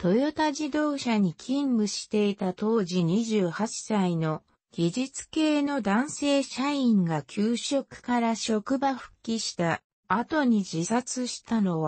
トヨタ自動車に勤務していた当時28歳の技術系の男性社員が給食から職場復帰した後に自殺したのは